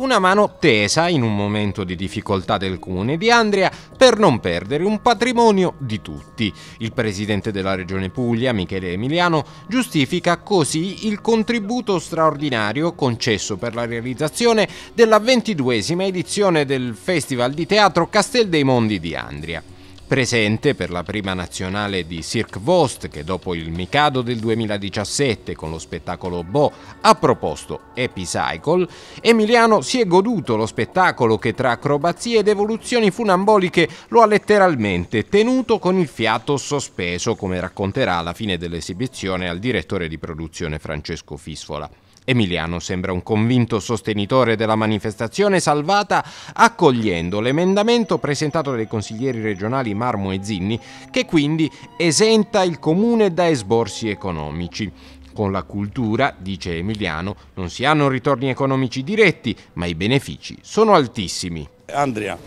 Una mano tesa in un momento di difficoltà del comune di Andria per non perdere un patrimonio di tutti. Il presidente della regione Puglia, Michele Emiliano, giustifica così il contributo straordinario concesso per la realizzazione della ventiduesima edizione del Festival di Teatro Castel dei Mondi di Andria. Presente per la prima nazionale di Cirque Vost che dopo il Mikado del 2017 con lo spettacolo Bo ha proposto Epicycle, Emiliano si è goduto lo spettacolo che tra acrobazie ed evoluzioni funamboliche lo ha letteralmente tenuto con il fiato sospeso come racconterà alla fine dell'esibizione al direttore di produzione Francesco Fisfola. Emiliano sembra un convinto sostenitore della manifestazione salvata accogliendo l'emendamento presentato dai consiglieri regionali Marmo e Zinni che quindi esenta il comune da esborsi economici. Con la cultura, dice Emiliano, non si hanno ritorni economici diretti, ma i benefici sono altissimi. Andria,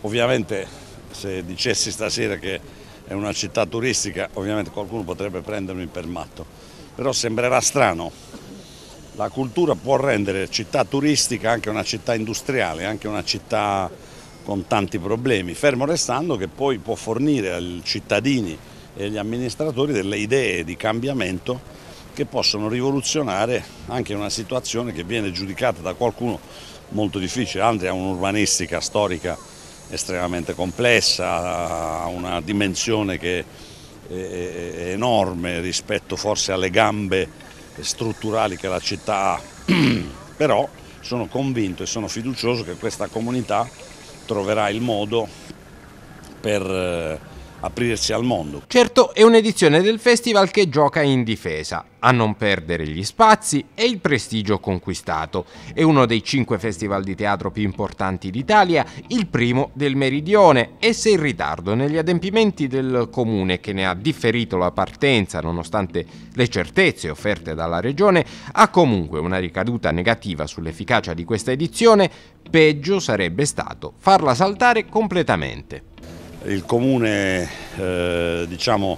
ovviamente se dicessi stasera che è una città turistica, ovviamente qualcuno potrebbe prendermi per matto, però sembrerà strano la cultura può rendere città turistica anche una città industriale, anche una città con tanti problemi, fermo restando che poi può fornire ai cittadini e agli amministratori delle idee di cambiamento che possono rivoluzionare anche una situazione che viene giudicata da qualcuno molto difficile. Andria ha un'urbanistica storica estremamente complessa, ha una dimensione che è enorme rispetto forse alle gambe strutturali che la città ha, però sono convinto e sono fiducioso che questa comunità troverà il modo per eh, aprirsi al mondo. Certo è un'edizione del festival che gioca in difesa, a non perdere gli spazi e il prestigio conquistato. È uno dei cinque festival di teatro più importanti d'Italia, il primo del Meridione e se in ritardo negli adempimenti del comune che ne ha differito la partenza nonostante le certezze offerte dalla regione, ha comunque una ricaduta negativa sull'efficacia di questa edizione, peggio sarebbe stato farla saltare completamente. Il Comune, eh, diciamo,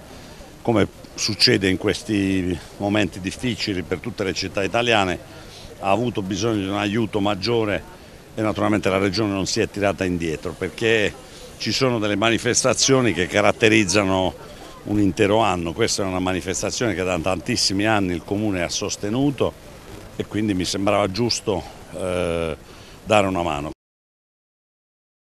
come succede in questi momenti difficili per tutte le città italiane, ha avuto bisogno di un aiuto maggiore e naturalmente la Regione non si è tirata indietro perché ci sono delle manifestazioni che caratterizzano un intero anno. Questa è una manifestazione che da tantissimi anni il Comune ha sostenuto e quindi mi sembrava giusto eh, dare una mano.